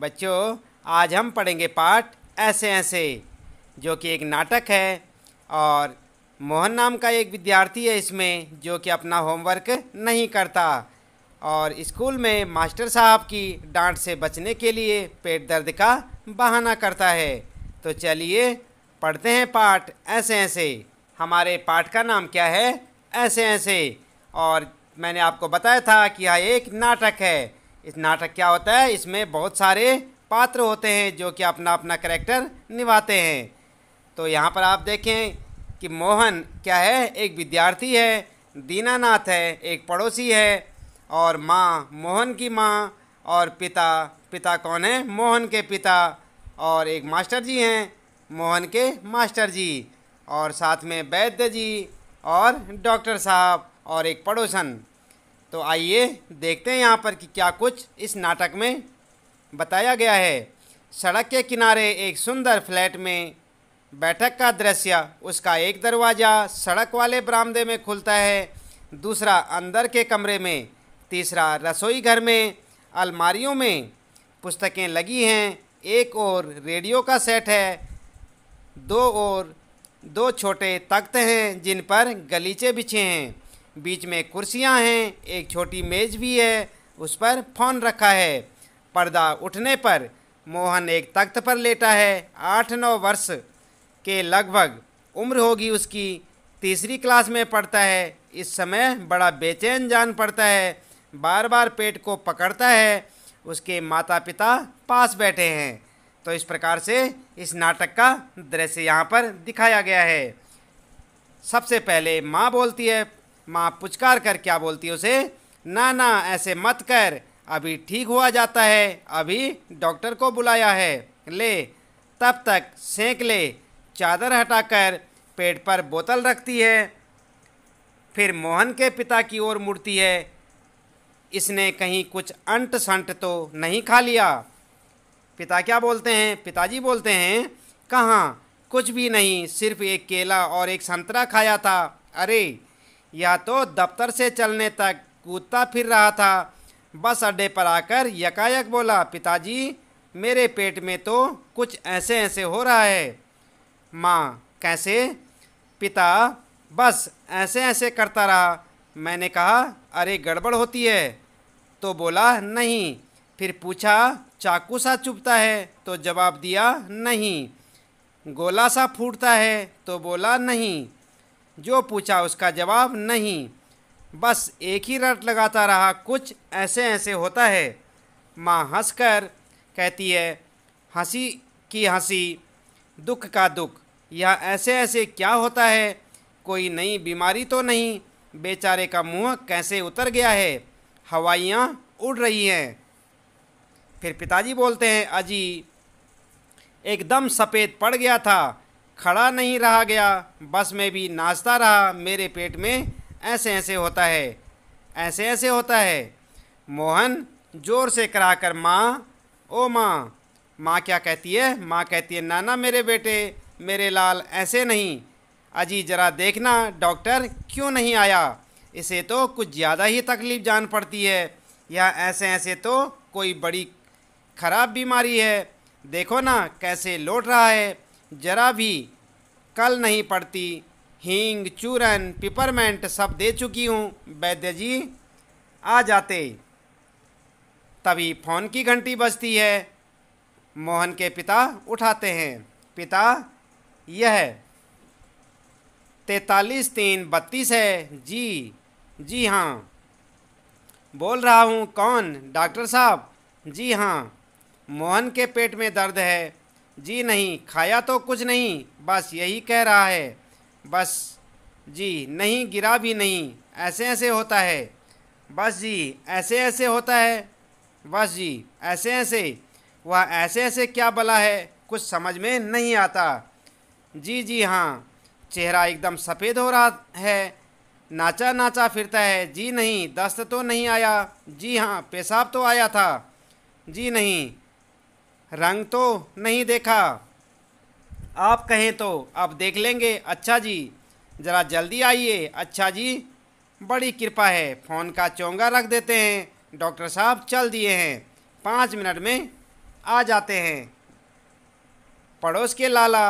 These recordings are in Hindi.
बच्चों आज हम पढ़ेंगे पाठ ऐसे ऐसे जो कि एक नाटक है और मोहन नाम का एक विद्यार्थी है इसमें जो कि अपना होमवर्क नहीं करता और स्कूल में मास्टर साहब की डांट से बचने के लिए पेट दर्द का बहाना करता है तो चलिए पढ़ते हैं पाठ ऐसे ऐसे हमारे पाठ का नाम क्या है ऐसे ऐसे और मैंने आपको बताया था कि यह एक नाटक है इस नाटक क्या होता है इसमें बहुत सारे पात्र होते हैं जो कि अपना अपना करेक्टर निभाते हैं तो यहाँ पर आप देखें कि मोहन क्या है एक विद्यार्थी है दीनानाथ है एक पड़ोसी है और माँ मोहन की माँ और पिता पिता कौन है मोहन के पिता और एक मास्टर जी हैं मोहन के मास्टर जी और साथ में वैद्य जी और डॉक्टर साहब और एक पड़ोसन तो आइए देखते हैं यहाँ पर कि क्या कुछ इस नाटक में बताया गया है सड़क के किनारे एक सुंदर फ्लैट में बैठक का दृश्य उसका एक दरवाज़ा सड़क वाले बरामदे में खुलता है दूसरा अंदर के कमरे में तीसरा रसोई घर में अलमारियों में पुस्तकें लगी हैं एक और रेडियो का सेट है दो और दो छोटे तख्त हैं जिन पर गलीचे बिछे हैं बीच में कुर्सियां हैं एक छोटी मेज भी है उस पर फोन रखा है पर्दा उठने पर मोहन एक तख्त पर लेटा है आठ नौ वर्ष के लगभग उम्र होगी उसकी तीसरी क्लास में पढ़ता है इस समय बड़ा बेचैन जान पड़ता है बार बार पेट को पकड़ता है उसके माता पिता पास बैठे हैं तो इस प्रकार से इस नाटक का दृश्य यहाँ पर दिखाया गया है सबसे पहले माँ बोलती है माँ पुचकार कर क्या बोलती है उसे ना ना ऐसे मत कर अभी ठीक हुआ जाता है अभी डॉक्टर को बुलाया है ले तब तक सेंक ले चादर हटाकर पेट पर बोतल रखती है फिर मोहन के पिता की ओर मुड़ती है इसने कहीं कुछ अंट संट तो नहीं खा लिया पिता क्या बोलते हैं पिताजी बोलते हैं कहाँ कुछ भी नहीं सिर्फ एक केला और एक संतरा खाया था अरे या तो दफ्तर से चलने तक कूदता फिर रहा था बस अड्डे पर आकर यकायक बोला पिताजी मेरे पेट में तो कुछ ऐसे ऐसे हो रहा है माँ कैसे पिता बस ऐसे ऐसे करता रहा मैंने कहा अरे गड़बड़ होती है तो बोला नहीं फिर पूछा चाकू सा चुभता है तो जवाब दिया नहीं गोला सा फूटता है तो बोला नहीं जो पूछा उसका जवाब नहीं बस एक ही रट लगाता रहा कुछ ऐसे ऐसे होता है माँ हंस कर कहती है हंसी की हंसी दुख का दुख यह ऐसे ऐसे क्या होता है कोई नई बीमारी तो नहीं बेचारे का मुंह कैसे उतर गया है हवाइयाँ उड़ रही हैं फिर पिताजी बोलते हैं अजी एकदम सफ़ेद पड़ गया था खड़ा नहीं रहा गया बस में भी नाचता रहा मेरे पेट में ऐसे ऐसे होता है ऐसे ऐसे होता है मोहन जोर से कराकर माँ ओ माँ माँ क्या कहती है माँ कहती है नाना मेरे बेटे मेरे लाल ऐसे नहीं अजी ज़रा देखना डॉक्टर क्यों नहीं आया इसे तो कुछ ज़्यादा ही तकलीफ़ जान पड़ती है या ऐसे ऐसे तो कोई बड़ी खराब बीमारी है देखो ना कैसे लौट रहा है जरा भी कल नहीं पड़ती हींग चूरन पिपरमेंट सब दे चुकी हूँ वैद्य जी आ जाते तभी फोन की घंटी बजती है मोहन के पिता उठाते हैं पिता यह तैतालीस तीन बत्तीस है जी जी हाँ बोल रहा हूँ कौन डॉक्टर साहब जी हाँ मोहन के पेट में दर्द है जी नहीं खाया तो कुछ नहीं बस यही कह रहा है बस जी नहीं गिरा भी नहीं ऐसे ऐसे होता है बस जी ऐसे ऐसे होता है बस जी ऐसे ऐसे वह ऐसे ऐसे क्या बला है कुछ समझ में नहीं आता जी जी हाँ चेहरा एकदम सफ़ेद हो रहा है नाचा नाचा फिरता है जी नहीं दस्त तो नहीं आया जी हाँ पेशाब तो आया था जी नहीं रंग तो नहीं देखा आप कहें तो अब देख लेंगे अच्छा जी ज़रा जल्दी आइए अच्छा जी बड़ी कृपा है फ़ोन का चोंगा रख देते हैं डॉक्टर साहब चल दिए हैं पाँच मिनट में आ जाते हैं पड़ोस के लाला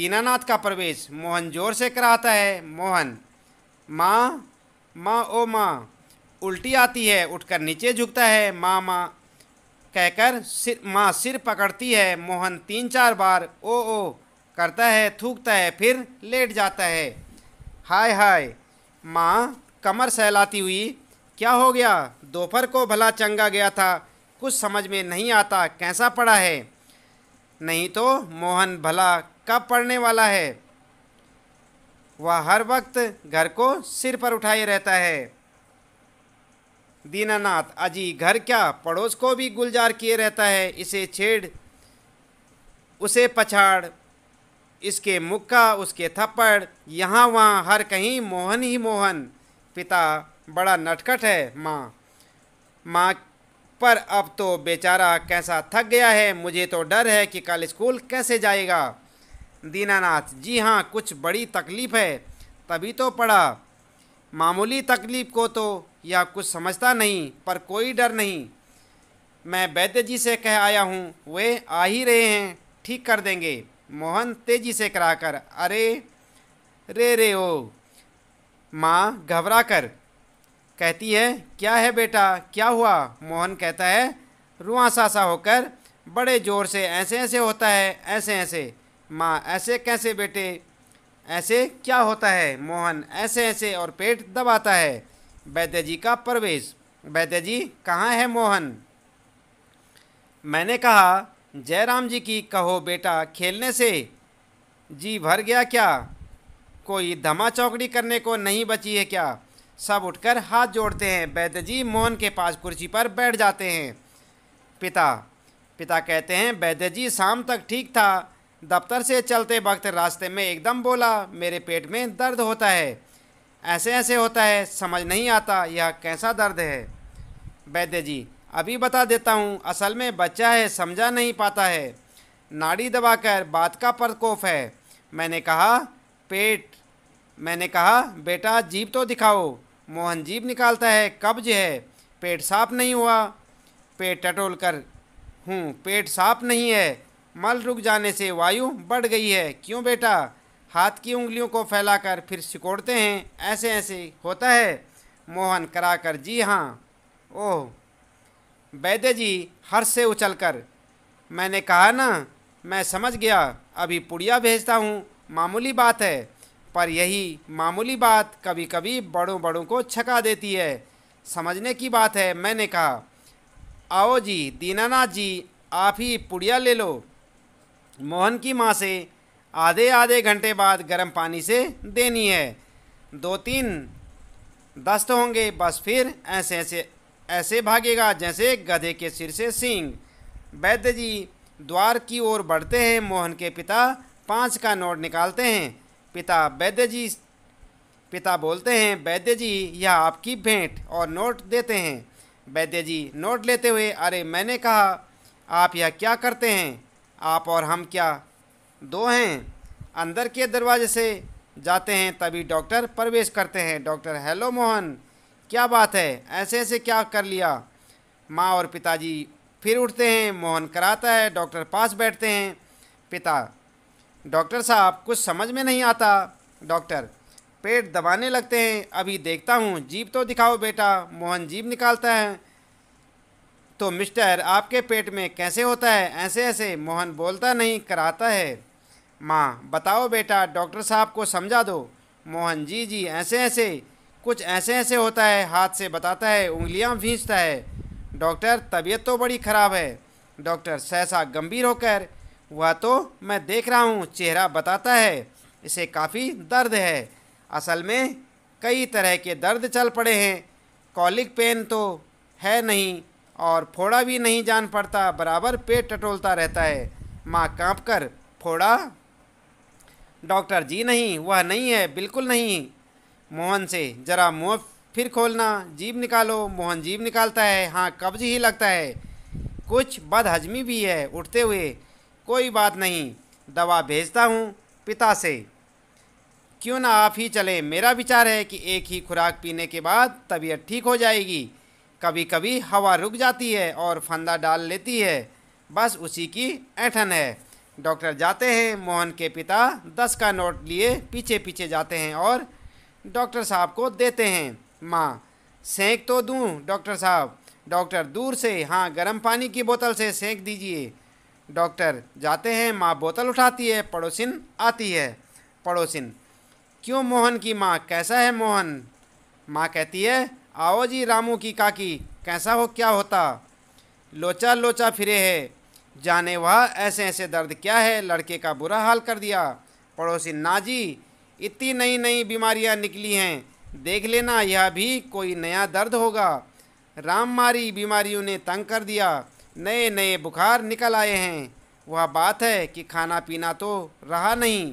दीनानाथ का प्रवेश मोहन जोर से कराता है मोहन माँ माँ ओ माँ उल्टी आती है उठकर नीचे झुकता है माँ माँ कहकर सिर माँ सिर पकड़ती है मोहन तीन चार बार ओ ओ करता है थूकता है फिर लेट जाता है हाय हाय माँ कमर सहलाती हुई क्या हो गया दोपहर को भला चंगा गया था कुछ समझ में नहीं आता कैसा पड़ा है नहीं तो मोहन भला कब पढ़ने वाला है वह हर वक्त घर को सिर पर उठाए रहता है दीनानाथ अजी घर क्या पड़ोस को भी गुलजार किए रहता है इसे छेड़ उसे पछाड़ इसके मुक्का उसके थप्पड़ यहाँ वहाँ हर कहीं मोहन ही मोहन पिता बड़ा नटखट है माँ माँ पर अब तो बेचारा कैसा थक गया है मुझे तो डर है कि कल स्कूल कैसे जाएगा दीनानाथ जी हाँ कुछ बड़ी तकलीफ़ है तभी तो पढ़ा मामूली तकलीफ़ को तो यह कुछ समझता नहीं पर कोई डर नहीं मैं वैद्य जी से कह आया हूँ वे आ ही रहे हैं ठीक कर देंगे मोहन तेजी से कराकर अरे रे रे ओ माँ घबरा कर कहती है क्या है बेटा क्या हुआ मोहन कहता है रुआसा सा होकर बड़े ज़ोर से ऐसे ऐसे होता है ऐसे ऐसे माँ ऐसे कैसे बेटे ऐसे क्या होता है मोहन ऐसे ऐसे और पेट दबाता है वैद्य जी का प्रवेश वैद्य जी कहाँ है मोहन मैंने कहा जयराम जी की कहो बेटा खेलने से जी भर गया क्या कोई धमा चौकड़ी करने को नहीं बची है क्या सब उठकर हाथ जोड़ते हैं वैद्य जी मोहन के पास कुर्सी पर बैठ जाते हैं पिता पिता कहते हैं वैद्य जी शाम तक ठीक था दफ्तर से चलते वक्त रास्ते में एकदम बोला मेरे पेट में दर्द होता है ऐसे ऐसे होता है समझ नहीं आता यह कैसा दर्द है वैद्य जी अभी बता देता हूँ असल में बच्चा है समझा नहीं पाता है नाड़ी दबाकर बात का प्रकोप है मैंने कहा पेट मैंने कहा बेटा जीप तो दिखाओ मोहन जीप निकालता है कब्ज है पेट साफ नहीं हुआ पेट टटोल कर हूँ पेट साफ नहीं है मल रुक जाने से वायु बढ़ गई है क्यों बेटा हाथ की उंगलियों को फैलाकर फिर सिकोड़ते हैं ऐसे ऐसे होता है मोहन कराकर जी हाँ ओह वैद्य जी हर्ष से कर मैंने कहा ना मैं समझ गया अभी पुड़िया भेजता हूँ मामूली बात है पर यही मामूली बात कभी कभी बड़ों बड़ों को छका देती है समझने की बात है मैंने कहा आओ जी दीनानाथ जी आप ही पुड़िया ले लो मोहन की माँ से आधे आधे घंटे बाद गर्म पानी से देनी है दो तीन दस्त होंगे बस फिर ऐसे ऐसे ऐसे भागेगा जैसे गधे के सिर से सींग वैद्य जी द्वार की ओर बढ़ते हैं मोहन के पिता पाँच का नोट निकालते हैं पिता वैद्य जी पिता बोलते हैं वैद्य जी यह आपकी भेंट और नोट देते हैं वैद्य जी नोट लेते हुए अरे मैंने कहा आप यह क्या करते हैं आप और हम क्या दो हैं अंदर के दरवाजे से जाते हैं तभी डॉक्टर प्रवेश करते हैं डॉक्टर हेलो मोहन क्या बात है ऐसे ऐसे क्या कर लिया माँ और पिताजी फिर उठते हैं मोहन कराता है डॉक्टर पास बैठते हैं पिता डॉक्टर साहब कुछ समझ में नहीं आता डॉक्टर पेट दबाने लगते हैं अभी देखता हूँ जीप तो दिखाओ बेटा मोहन जीप निकालता है तो मिस्टर आपके पेट में कैसे होता है ऐसे ऐसे मोहन बोलता नहीं कराता है माँ बताओ बेटा डॉक्टर साहब को समझा दो मोहन जी जी ऐसे ऐसे कुछ ऐसे ऐसे होता है हाथ से बताता है उंगलियां भींचता है डॉक्टर तबीयत तो बड़ी ख़राब है डॉक्टर सहसा गंभीर होकर वह तो मैं देख रहा हूँ चेहरा बताता है इसे काफ़ी दर्द है असल में कई तरह के दर्द चल पड़े हैं कॉलिक पेन तो है नहीं और फोड़ा भी नहीं जान पड़ता बराबर पेट टटोलता रहता है माँ कांप कर फोड़ा डॉक्टर जी नहीं वह नहीं है बिल्कुल नहीं मोहन से जरा मुँह फिर खोलना जीभ निकालो मोहन जीभ निकालता है हाँ कब्ज ही लगता है कुछ बदहजमी भी है उठते हुए कोई बात नहीं दवा भेजता हूँ पिता से क्यों ना आप ही चले मेरा विचार है कि एक ही खुराक पीने के बाद तबीयत ठीक हो जाएगी कभी कभी हवा रुक जाती है और फंदा डाल लेती है बस उसी की ऐठन है डॉक्टर जाते हैं मोहन के पिता दस का नोट लिए पीछे पीछे जाते हैं और डॉक्टर साहब को देते हैं माँ सेंक तो दूँ डॉक्टर साहब डॉक्टर दूर से हाँ गर्म पानी की बोतल से सेंक दीजिए डॉक्टर जाते हैं माँ बोतल उठाती है पड़ोसिन आती है पड़ोसिन क्यों मोहन की माँ कैसा है मोहन माँ कहती है आओ जी रामू की काकी कैसा हो क्या होता लोचा लोचा फिरे है जाने वह ऐसे ऐसे दर्द क्या है लड़के का बुरा हाल कर दिया पड़ोसी नाजी इतनी नई नई बीमारियां निकली हैं देख लेना यह भी कोई नया दर्द होगा राम मारी बीमारियों ने तंग कर दिया नए नए बुखार निकल आए हैं वह बात है कि खाना पीना तो रहा नहीं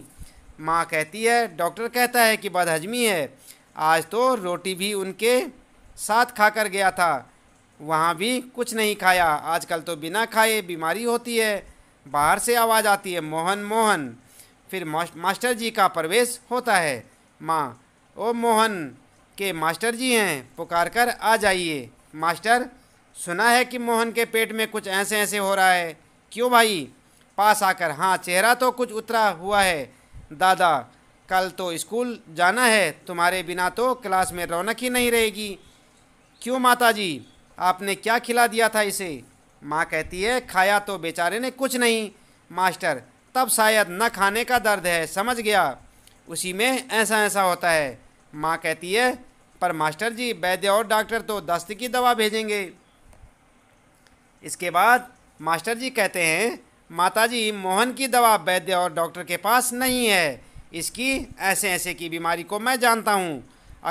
माँ कहती है डॉक्टर कहता है कि बदहजमी है आज तो रोटी भी उनके साथ खा कर गया था वहाँ भी कुछ नहीं खाया आजकल तो बिना खाए बीमारी होती है बाहर से आवाज़ आती है मोहन मोहन फिर मास्टर जी का प्रवेश होता है माँ ओ मोहन के मास्टर जी हैं पुकार कर आ जाइए मास्टर सुना है कि मोहन के पेट में कुछ ऐसे ऐसे हो रहा है क्यों भाई पास आकर हाँ चेहरा तो कुछ उतरा हुआ है दादा कल तो स्कूल जाना है तुम्हारे बिना तो क्लास में रौनक ही नहीं रहेगी क्यों माता जी आपने क्या खिला दिया था इसे माँ कहती है खाया तो बेचारे ने कुछ नहीं मास्टर तब शायद न खाने का दर्द है समझ गया उसी में ऐसा ऐसा होता है माँ कहती है पर मास्टर जी वैद्य और डॉक्टर तो दस्त की दवा भेजेंगे इसके बाद मास्टर जी कहते हैं माताजी मोहन की दवा वैद्य और डॉक्टर के पास नहीं है इसकी ऐसे ऐसे की बीमारी को मैं जानता हूँ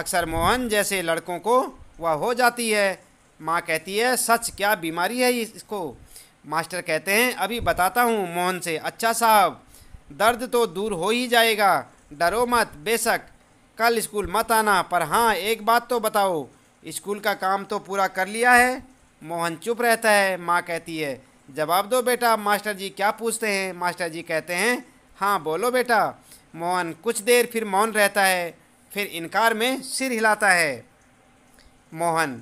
अक्सर मोहन जैसे लड़कों को वह हो जाती है माँ कहती है सच क्या बीमारी है इसको मास्टर कहते हैं अभी बताता हूँ मोहन से अच्छा साहब दर्द तो दूर हो ही जाएगा डरो मत बेशक कल स्कूल मत आना पर हाँ एक बात तो बताओ स्कूल का काम तो पूरा कर लिया है मोहन चुप रहता है माँ कहती है जवाब दो बेटा मास्टर जी क्या पूछते हैं मास्टर जी कहते हैं हाँ बोलो बेटा मोहन कुछ देर फिर मौन रहता है फिर इनकार में सिर हिलाता है मोहन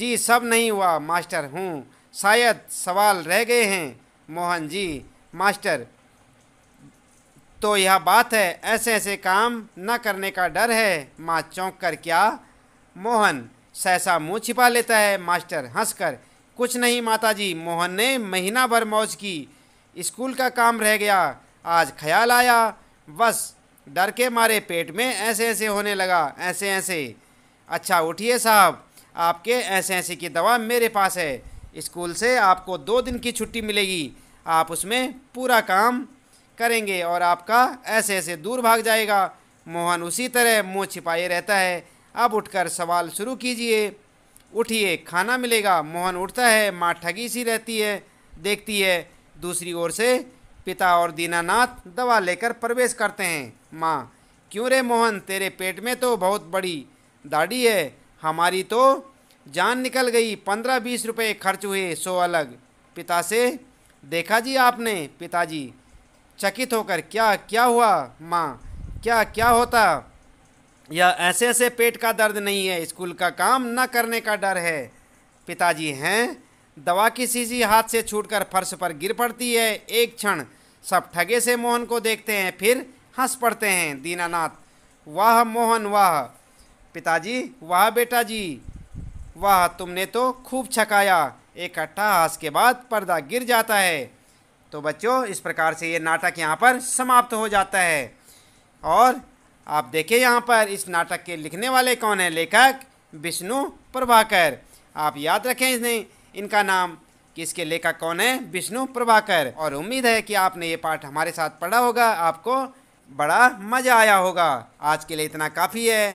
जी सब नहीं हुआ मास्टर हूँ शायद सवाल रह गए हैं मोहन जी मास्टर तो यह बात है ऐसे ऐसे काम न करने का डर है माँ चौंक कर क्या मोहन सहसा मुँह छिपा लेता है मास्टर हंसकर कुछ नहीं माताजी मोहन ने महीना भर मौज की स्कूल का काम रह गया आज ख्याल आया बस डर के मारे पेट में ऐसे ऐसे होने लगा ऐसे ऐसे अच्छा उठिए साहब आपके ऐसे ऐसे की दवा मेरे पास है स्कूल से आपको दो दिन की छुट्टी मिलेगी आप उसमें पूरा काम करेंगे और आपका ऐसे ऐसे दूर भाग जाएगा मोहन उसी तरह मुँह छिपाए रहता है अब उठकर सवाल शुरू कीजिए उठिए खाना मिलेगा मोहन उठता है माँ ठगी सी रहती है देखती है दूसरी ओर से पिता और दीनानाथ दवा लेकर प्रवेश करते हैं माँ क्यों रे मोहन तेरे पेट में तो बहुत बड़ी दाढ़ी है हमारी तो जान निकल गई पंद्रह बीस रुपये खर्च हुए सो अलग पिता से देखा जी आपने पिताजी चकित होकर क्या क्या हुआ माँ क्या क्या होता यह ऐसे ऐसे पेट का दर्द नहीं है स्कूल का काम न करने का डर है पिताजी हैं दवा की सीसी हाथ से छूटकर फर्श पर गिर पड़ती है एक क्षण सब ठगे से मोहन को देखते हैं फिर हंस पड़ते हैं दीनानाथ वाह मोहन वाह पिताजी वाह बेटा जी वाह तुमने तो खूब छकाया इकट्ठा हंस के बाद पर्दा गिर जाता है तो बच्चों इस प्रकार से ये नाटक यहाँ पर समाप्त हो जाता है और आप देखें यहाँ पर इस नाटक के लिखने वाले कौन हैं लेखक विष्णु प्रभाकर आप याद रखें इसने इनका नाम कि इसके लेखक कौन है विष्णु प्रभाकर और उम्मीद है कि आपने ये पाठ हमारे साथ पढ़ा होगा आपको बड़ा मज़ा आया होगा आज के लिए इतना काफ़ी है